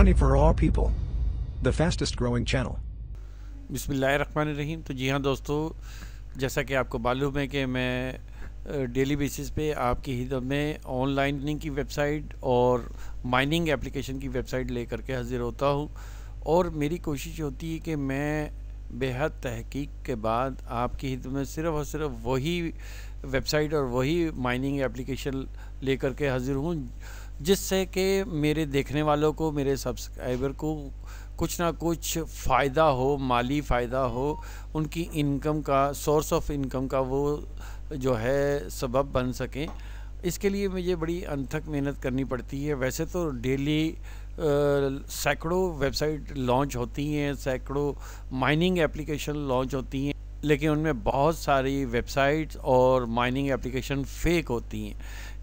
Funny for all people. The fastest growing channel. बिसमीम तो जी हाँ दोस्तों जैसा कि आपको मालूम है कि मैं डेली बेसिस पे आपकी हिदत में ऑनलाइनिंग की वेबसाइट और माइनिंग एप्लीकेशन की वेबसाइट ले करके हाजिर होता हूँ और मेरी कोशिश होती है कि मैं बेहद तहकीक के बाद आपकी हित में सिर्फ और सिर्फ वही वेबसाइट और वही माइनिंग एप्लीकेशन लेकर के हाजिर हूँ जिससे कि मेरे देखने वालों को मेरे सब्सक्राइबर को कुछ ना कुछ फ़ायदा हो माली फ़ायदा हो उनकी इनकम का सोर्स ऑफ इनकम का वो जो है सबब बन सकें इसके लिए मुझे बड़ी अनथक मेहनत करनी पड़ती है वैसे तो डेली सैकड़ों वेबसाइट लॉन्च होती हैं सैकड़ों माइनिंग एप्लीकेशन लॉन्च होती हैं लेकिन उनमें बहुत सारी वेबसाइट्स और माइनिंग एप्लीकेशन फेक होती हैं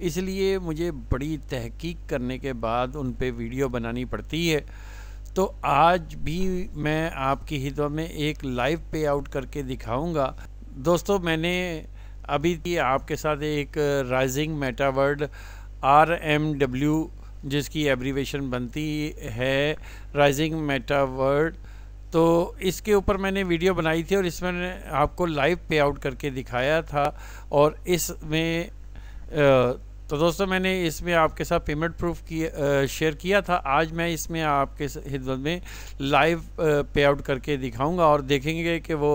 इसलिए मुझे बड़ी तहकीक करने के बाद उन पर वीडियो बनानी पड़ती है तो आज भी मैं आपकी हिदमत में एक लाइव पे आउट करके दिखाऊंगा दोस्तों मैंने अभी की आपके साथ एक rising metaworld R M W जिसकी एब्रीवेशन बनती है राइजिंग मेटावर्ड तो इसके ऊपर मैंने वीडियो बनाई थी और इसमें आपको लाइव पे आउट करके दिखाया था और इसमें तो दोस्तों मैंने इसमें आपके साथ पेमेंट प्रूफ किया शेयर किया था आज मैं इसमें आपके खिदमत में लाइव पे आउट करके दिखाऊंगा और देखेंगे कि वो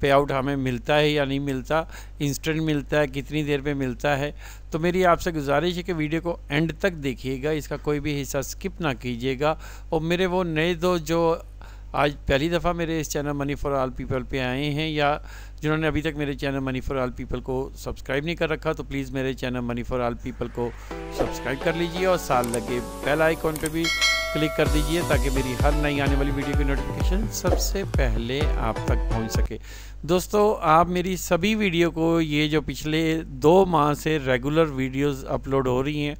पे आउट हमें मिलता है या नहीं मिलता इंस्टेंट मिलता है कितनी देर में मिलता है तो मेरी आपसे गुजारिश है कि वीडियो को एंड तक देखिएगा इसका कोई भी हिस्सा स्किप ना कीजिएगा और मेरे वो नए दोस्त जो आज पहली दफ़ा मेरे इस channel money for all people पे आए हैं या जिन्होंने अभी तक मेरे channel money for all people को सब्सक्राइब नहीं कर रखा तो प्लीज़ मेरे channel money for all people को सब्सक्राइब कर लीजिए और साल लगे बेल आइकॉन पे भी क्लिक कर दीजिए ताकि मेरी हर नई आने वाली वीडियो की नोटिफिकेशन सबसे पहले आप तक पहुंच सके दोस्तों आप मेरी सभी वीडियो को ये जो पिछले दो माह से रेगुलर वीडियोस अपलोड हो रही हैं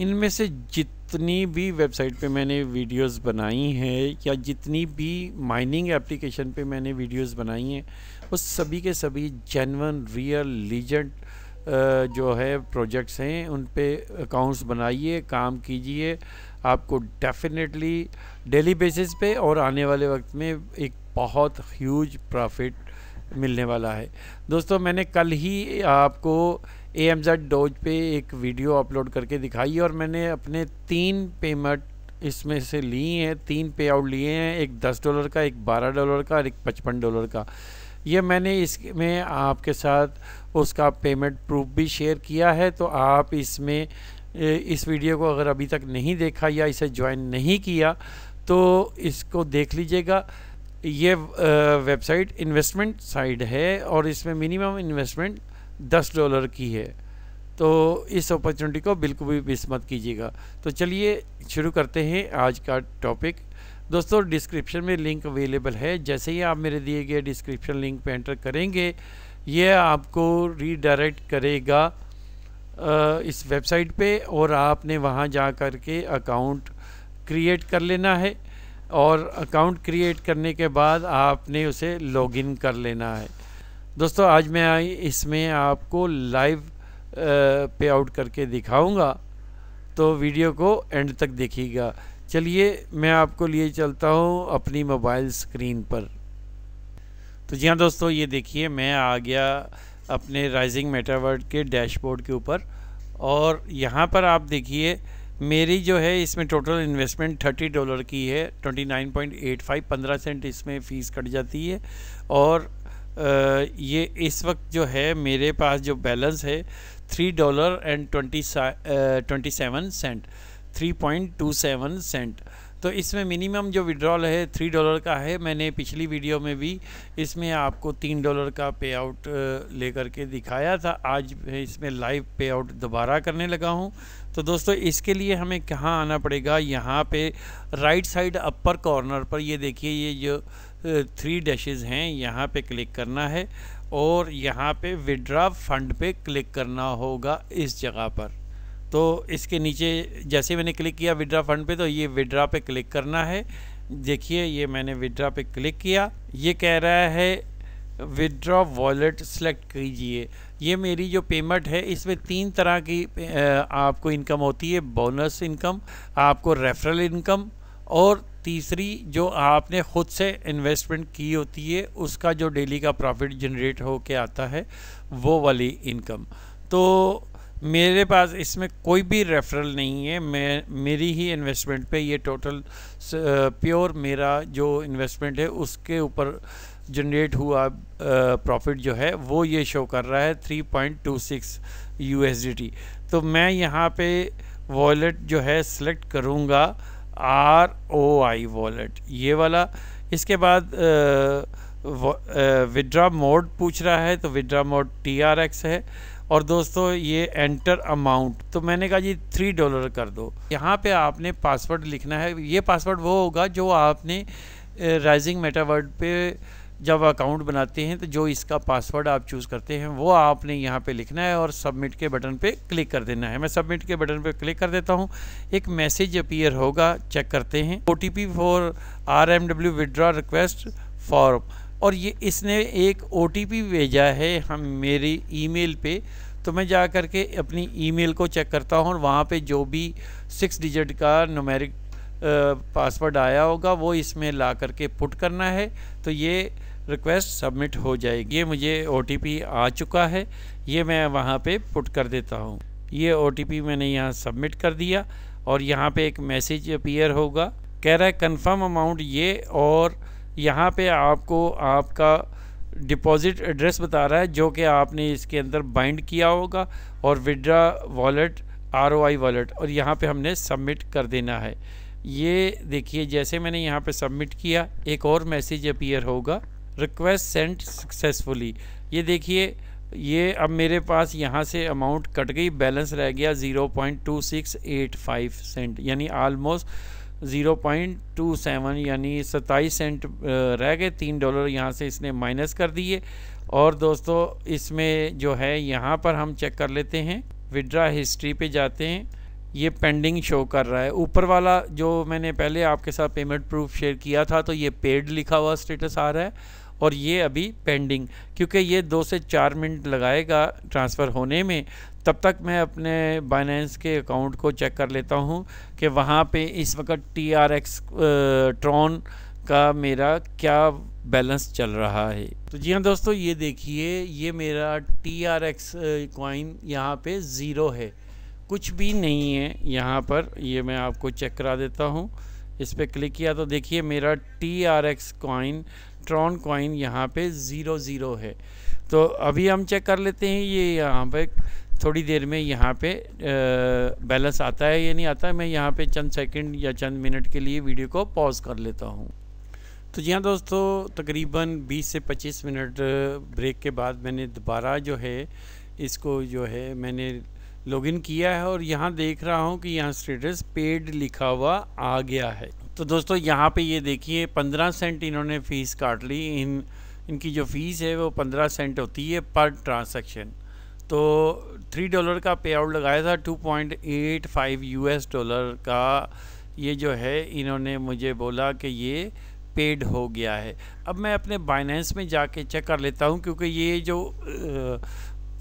इनमें से जितनी भी वेबसाइट पे मैंने वीडियोस बनाई हैं या जितनी भी माइनिंग एप्लीकेशन पे मैंने वीडियोस बनाई हैं वो सभी के सभी जेनवन रियल लीजेंड जो है प्रोजेक्ट्स हैं उन पे अकाउंट्स बनाइए काम कीजिए आपको डेफिनेटली डेली बेसिस पे और आने वाले वक्त में एक बहुत ह्यूज प्रॉफिट मिलने वाला है दोस्तों मैंने कल ही आपको ए एम जेड डोज पे एक वीडियो अपलोड करके दिखाई और मैंने अपने तीन पेमेंट इसमें से ली हैं तीन पे आउट लिए हैं एक दस डॉलर का एक बारह डॉलर का और एक पचपन डॉलर का ये मैंने इसमें आपके साथ उसका पेमेंट प्रूफ भी शेयर किया है तो आप इसमें इस वीडियो को अगर अभी तक नहीं देखा या इसे ज्वाइन नहीं किया तो इसको देख लीजिएगा ये वेबसाइट इन्वेस्टमेंट साइड है और इसमें मिनिमम इन्वेस्टमेंट दस डॉलर की है तो इस अपॉर्चुनिटी को बिल्कुल भी मिस मत कीजिएगा तो चलिए शुरू करते हैं आज का टॉपिक दोस्तों डिस्क्रिप्शन में लिंक अवेलेबल है जैसे ही आप मेरे दिए गए डिस्क्रिप्शन लिंक पर एंटर करेंगे ये आपको रीडायरेक्ट करेगा इस वेबसाइट पे और आपने वहाँ जा कर के अकाउंट क्रिएट कर लेना है और अकाउंट क्रिएट करने के बाद आपने उसे लॉगिन कर लेना है दोस्तों आज मैं आई इसमें आपको लाइव पे आउट करके दिखाऊंगा तो वीडियो को एंड तक देखिएगा चलिए मैं आपको लिए चलता हूँ अपनी मोबाइल स्क्रीन पर तो जी हाँ दोस्तों ये देखिए मैं आ गया अपने राइजिंग मेटावर्ड के डैशबोर्ड के ऊपर और यहाँ पर आप देखिए मेरी जो है इसमें टोटल इन्वेस्टमेंट थर्टी डॉलर की है twenty nine point eight five पंद्रह सेंट इसमें फ़ीस कट जाती है और ये इस वक्त जो है मेरे पास जो बैलेंस है three dollar and twenty twenty seven cent three point two seven cent तो इसमें मिनिमम जो विड्रॉल है थ्री डॉलर का है मैंने पिछली वीडियो में भी इसमें आपको तीन डॉलर का पे आउट लेकर के दिखाया था आज इसमें लाइव पे आउट दोबारा करने लगा हूँ तो दोस्तों इसके लिए हमें कहाँ आना पड़ेगा यहाँ पे राइट साइड अपर कॉर्नर पर ये देखिए ये जो थ्री डैशेज हैं यहाँ पे क्लिक करना है और यहाँ पे विड्रा फंड पे क्लिक करना होगा इस जगह पर तो इसके नीचे जैसे मैंने क्लिक किया विड्रा फंड पे तो ये विड्रा पे क्लिक करना है देखिए ये मैंने विड्रा पे क्लिक किया ये कह रहा है विड्रा वॉलेट सेलेक्ट कीजिए ये मेरी जो पेमेंट है इसमें तीन तरह की आपको इनकम होती है बोनस इनकम आपको रेफरल इनकम और तीसरी जो आपने ख़ुद से इन्वेस्टमेंट की होती है उसका जो डेली का प्रॉफिट जनरेट हो के आता है वो वाली इनकम तो मेरे पास इसमें कोई भी रेफरल नहीं है मैं मेरी ही इन्वेस्टमेंट पे ये टोटल प्योर मेरा जो इन्वेस्टमेंट है उसके ऊपर जनरेट हुआ प्रॉफिट जो है वो ये शो कर रहा है 3.26 यूएसडीटी तो मैं यहाँ पे वॉलेट जो है सेलेक्ट करूँगा आर ओ आई वॉलेट ये वाला इसके बाद विड्रा मोड पूछ रहा है तो withdraw mode T R X है और दोस्तों ये एंटर अमाउंट तो मैंने कहा जी थ्री डॉलर कर दो यहाँ पे आपने पासवर्ड लिखना है ये पासवर्ड वो होगा जो आपने राइजिंग मेटावर्ड पे जब अकाउंट बनाते हैं तो जो इसका पासवर्ड आप चूज़ करते हैं वो आपने यहाँ पे लिखना है और सबमिट के बटन पे क्लिक कर देना है मैं सबमिट के बटन पे क्लिक कर देता हूँ एक मैसेज अपीयर होगा चेक करते हैं O T P for R M W withdraw request form और ये इसने एक ओ टी पी भेजा है हम मेरी ई मेल पर तो मैं जा कर के अपनी ई मेल को चेक करता हूँ और वहाँ पर जो भी सिक्स डिजिट का नोमेरिक पासवर्ड आया होगा वो इसमें ला करके पुट करना है तो ये रिक्वेस्ट सबमिट हो जाएगी ये मुझे ओ आ चुका है ये मैं वहाँ पे पुट कर देता हूँ ये ओ मैंने यहाँ सबमिट कर दिया और यहाँ पे एक मैसेज अपीयर होगा कह रहा है कंफर्म अमाउंट ये और यहाँ पे आपको आपका डिपॉजिट एड्रेस बता रहा है जो कि आपने इसके अंदर बाइंड किया होगा और विड्रा वॉलेट आर वॉलेट और यहाँ पे हमने सबमिट कर देना है ये देखिए जैसे मैंने यहाँ पे सबमिट किया एक और मैसेज अपीयर होगा रिक्वेस्ट सेंट सक्सेसफुली ये देखिए ये अब मेरे पास यहाँ से अमाउंट कट गई बैलेंस रह गया 0.2685 सेंट यानी आलमोस्ट 0.27 यानी सत्ताईस सेंट रह गए तीन डॉलर यहाँ से इसने माइनस कर दिए और दोस्तों इसमें जो है यहाँ पर हम चेक कर लेते हैं विड्रा हिस्ट्री पे जाते हैं ये पेंडिंग शो कर रहा है ऊपर वाला जो मैंने पहले आपके साथ पेमेंट प्रूफ शेयर किया था तो ये पेड लिखा हुआ स्टेटस आ रहा है और ये अभी पेंडिंग क्योंकि ये दो से चार मिनट लगाएगा ट्रांसफ़र होने में तब तक मैं अपने बाइनेंस के अकाउंट को चेक कर लेता हूँ कि वहाँ पे इस वक्त टी आर एक्स ट्रॉन का मेरा क्या बैलेंस चल रहा है तो जी हाँ दोस्तों ये देखिए ये मेरा टी आर एक्स कॉइन यहाँ पर ज़ीरो है कुछ भी नहीं है यहाँ पर ये मैं आपको चेक करा देता हूँ इस पर क्लिक किया तो देखिए मेरा T R X coin Tron coin यहाँ पे ज़ीरो ज़ीरो है तो अभी हम चेक कर लेते हैं ये यहाँ पे थोड़ी देर में यहाँ पे बैलेंस आता है या नहीं आता है मैं यहाँ पे चंद सेकंड या चंद मिनट के लिए वीडियो को पॉज कर लेता हूँ तो जी हाँ दोस्तों तकरीबन 20 से 25 मिनट ब्रेक के बाद मैंने दोबारा जो है इसको जो है मैंने लॉगिन किया है और यहाँ देख रहा हूँ कि यहाँ स्टेटस पेड लिखा हुआ आ गया है तो दोस्तों यहाँ पे ये देखिए पंद्रह सेंट इन्होंने फ़ीस काट ली इन इनकी जो फ़ीस है वो पंद्रह सेंट होती है पर ट्रांसैक्शन तो थ्री डॉलर का पे आउट लगाया था two point eight five U S dollar का ये जो है इन्होंने मुझे बोला कि ये पेड हो गया है अब मैं अपने बाइनेंस में जाके चेक कर लेता हूँ क्योंकि ये जो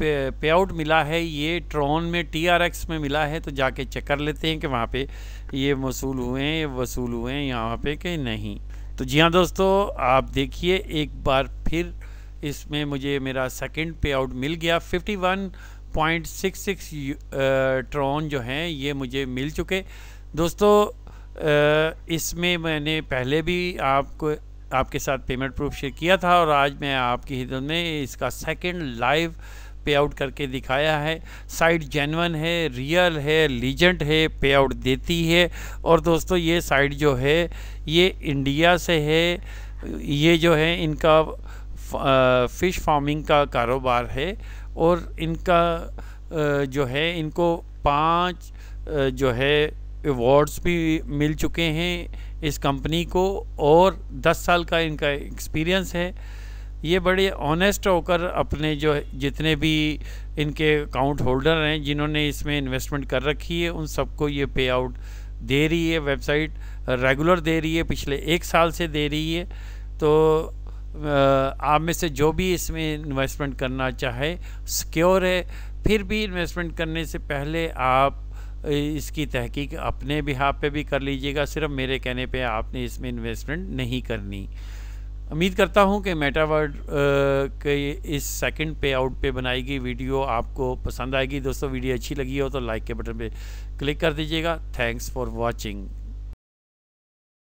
पे, आउट मिला है ये ट्रॉन में टी आर एक्स में मिला है तो जाके चेक कर लेते हैं कि वहाँ पे ये वसूल हुए हैं वसूल हुए हैं यहाँ पे कि नहीं तो जी हाँ दोस्तों आप देखिए एक बार फिर इसमें मुझे मेरा सेकंड पे आउट मिल गया 51.66 ट्रॉन जो हैं ये मुझे मिल चुके दोस्तों इसमें मैंने पहले भी आपको आपके साथ पेमेंट प्रूफ शेयर किया था और आज मैं आपकी हिदत में इसका सेकंड लाइव पे आउट करके दिखाया है साइट जेनवन है रियल है लीजेंट है पे आउट देती है और दोस्तों ये साइट जो है ये इंडिया से है ये जो है इनका फ़िश फार्मिंग का कारोबार है और इनका जो है इनको पांच जो है अवार्ड्स भी मिल चुके हैं इस कंपनी को और 10 साल का इनका एक्सपीरियंस है ये बड़े ऑनेस्ट होकर अपने जो जितने भी इनके अकाउंट होल्डर हैं जिन्होंने इसमें इन्वेस्टमेंट कर रखी है उन सबको ये पे आउट दे रही है वेबसाइट रेगुलर दे रही है पिछले एक साल से दे रही है तो आप में से जो भी इसमें इन्वेस्टमेंट करना चाहे सिक्योर है फिर भी इन्वेस्टमेंट करने से पहले आप इसकी तहकीक अपने बिहाफ पे भी कर लीजिएगा सिर्फ मेरे कहने पे आपने इसमें इन्वेस्टमेंट नहीं करनी उम्मीद करता हूँ कि मेटावर्ड के इस सेकंड पे आउट पे बनाई गई वीडियो आपको पसंद आएगी दोस्तों वीडियो अच्छी लगी हो तो लाइक के बटन पे क्लिक कर दीजिएगा थैंक्स फॉर वाचिंग